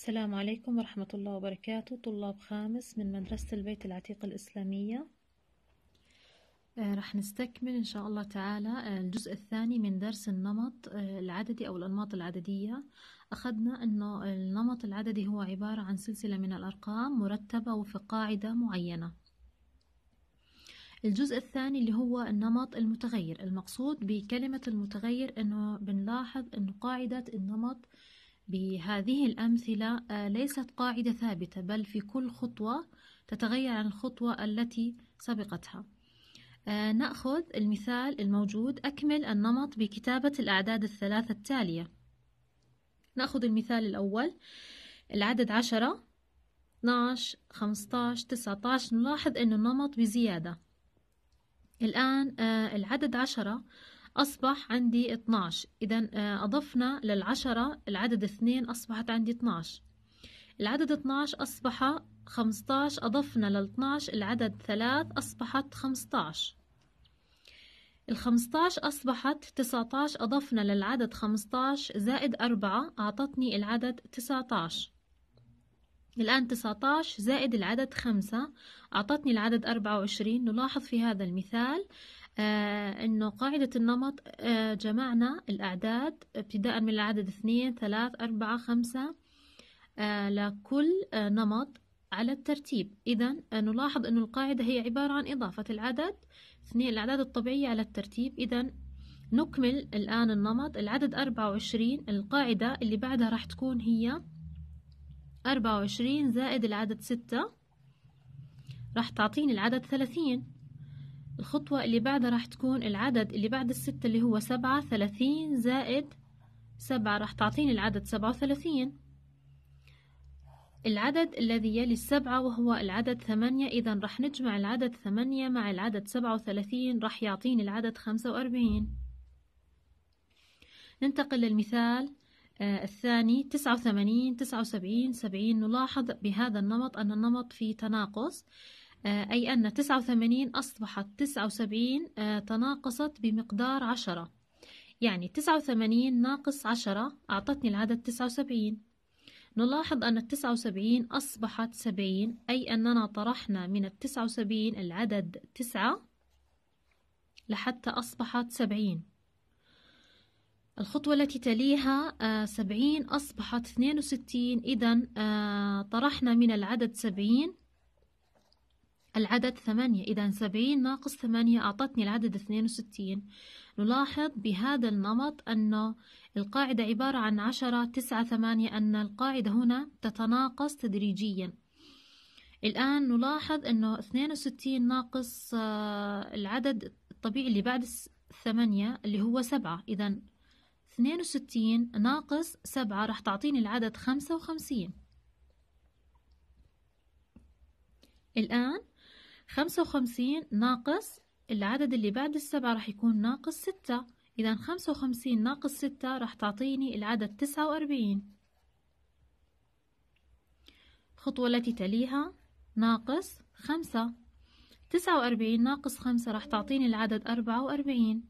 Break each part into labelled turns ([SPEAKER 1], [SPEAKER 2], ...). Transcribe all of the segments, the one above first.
[SPEAKER 1] السلام عليكم ورحمة الله وبركاته طلاب خامس من مدرسة البيت العتيق الإسلامية آه، رح نستكمل إن شاء الله تعالى آه، الجزء الثاني من درس النمط آه، العددي أو الأنماط العددية أخذنا أنه النمط العددي هو عبارة عن سلسلة من الأرقام مرتبة وفق قاعدة معينة الجزء الثاني اللي هو النمط المتغير المقصود بكلمة المتغير أنه بنلاحظ أنه قاعدة النمط بهذه الأمثلة آه، ليست قاعدة ثابتة بل في كل خطوة تتغير عن الخطوة التي سبقتها آه، نأخذ المثال الموجود أكمل النمط بكتابة الأعداد الثلاثة التالية نأخذ المثال الأول العدد عشرة 12 15 19 نلاحظ أن النمط بزيادة الآن آه، العدد عشرة أصبح عندي 12 إذا آه، أضفنا للعشرة العدد 2 أصبحت عندي 12 العدد 12 أصبح 15 أضفنا لل 12 العدد 3 أصبحت 15 ال 15 أصبحت 19 أضفنا للعدد 15 زائد 4 أعطتني العدد 19 الآن 19 زائد العدد 5 أعطتني العدد 24 نلاحظ في هذا المثال آه، أنه قاعدة النمط آه، جمعنا الأعداد ابتداء من العدد اثنين ثلاث أربعة خمسة آه، لكل نمط على الترتيب إذا نلاحظ انه القاعدة هي عبارة عن إضافة العدد اثنين الأعداد الطبيعية على الترتيب إذا نكمل الآن النمط العدد اربعة وعشرين القاعدة اللي بعدها راح تكون هي اربعة وعشرين زائد العدد ستة راح تعطيني العدد ثلاثين الخطوة اللي بعدها راح تكون العدد اللي بعد الستة اللي هو سبعة ثلاثين زائد سبعة راح تعطيني العدد سبعة وثلاثين العدد الذي يلي السبعة وهو العدد ثمانية إذا راح نجمع العدد ثمانية مع العدد سبعة وثلاثين راح يعطيني العدد خمسة وأربعين ننتقل للمثال آه الثاني تسعة وثمانين تسعة وسبعين سبعين نلاحظ بهذا النمط أن النمط فيه تناقص آه، أي أن 89 أصبحت 79 آه، تناقصت بمقدار 10 يعني 89 ناقص 10 أعطتني العدد 79 نلاحظ أن التسعة وسبعين أصبحت سبعين أي أننا طرحنا من التسعة وسبعين العدد تسعة لحتى أصبحت سبعين الخطوة التي تليها آه، سبعين أصبحت اثنين وستين إذا طرحنا من العدد سبعين العدد ثمانية إذا سبعين ناقص ثمانية أعطتني العدد اثنين وستين نلاحظ بهذا النمط أنه القاعدة عبارة عن عشرة تسعة ثمانية أن القاعدة هنا تتناقص تدريجيا الآن نلاحظ أنه اثنين وستين ناقص آه، العدد الطبيعي اللي بعد الثمانية اللي هو سبعة إذا اثنين وستين ناقص سبعة راح تعطيني العدد خمسة وخمسين الآن خمسة وخمسين ناقص العدد اللي بعد السبعة راح يكون ناقص ستة إذا خمسة وخمسين ناقص ستة راح تعطيني العدد تسعة وأربعين الخطوة التي تليها ناقص خمسة تسعة وأربعين ناقص خمسة راح تعطيني العدد أربعة وأربعين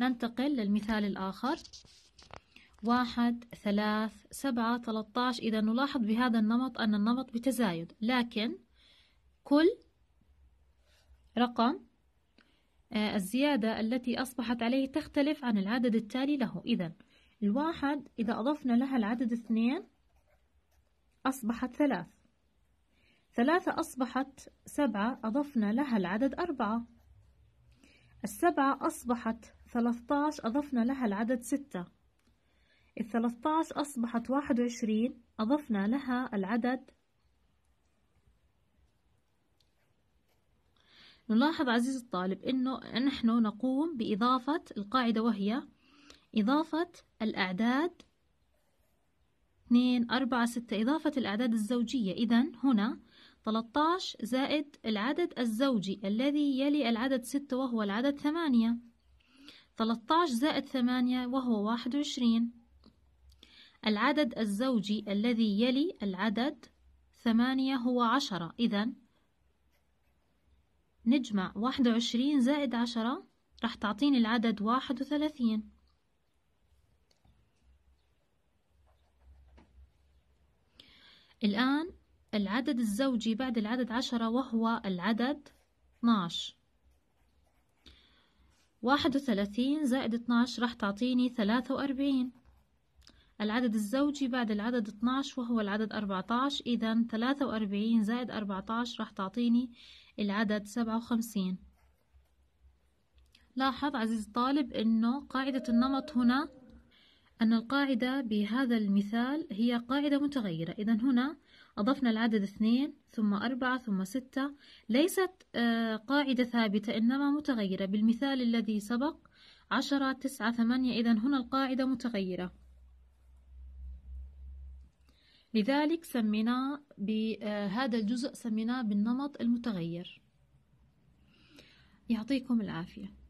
[SPEAKER 1] ننتقل للمثال الآخر واحد ثلاث سبعة تلتاش إذا نلاحظ بهذا النمط أن النمط بتزايد لكن كل رقم آه، الزيادة التي أصبحت عليه تختلف عن العدد التالي له إذا الواحد إذا أضفنا لها العدد اثنين أصبحت ثلاث ثلاثة أصبحت سبعة أضفنا لها العدد أربعة السبعة أصبحت ثلاثتاش أضفنا لها العدد ستة الثلاثتاش أصبحت واحد وعشرين أضفنا لها العدد نلاحظ عزيز الطالب أنه نحن نقوم بإضافة القاعدة وهي إضافة الأعداد 2 4 6 إضافة الأعداد الزوجية إذا هنا 13 زائد العدد الزوجي الذي يلي العدد 6 وهو العدد 8 13 زائد 8 وهو 21 العدد الزوجي الذي يلي العدد 8 هو 10 إذا نجمع واحد وعشرين زائد عشرة راح تعطيني العدد واحد وثلاثين الآن العدد الزوجي بعد العدد عشرة وهو العدد 12 واحد وثلاثين زائد 12 راح تعطيني ثلاثة وأربعين العدد الزوجي بعد العدد 12 وهو العدد 14 إذا 43 زائد 14 راح تعطيني العدد سبعة وخمسين لاحظ عزيزي الطالب أنه قاعدة النمط هنا أن القاعدة بهذا المثال هي قاعدة متغيرة إذا هنا أضفنا العدد اثنين ثم أربعة ثم ستة ليست آه، قاعدة ثابتة إنما متغيرة بالمثال الذي سبق عشرة تسعة ثمانية إذا هنا القاعدة متغيرة لذلك سميناه آه، بهذا الجزء سميناه بالنمط المتغير يعطيكم العافيه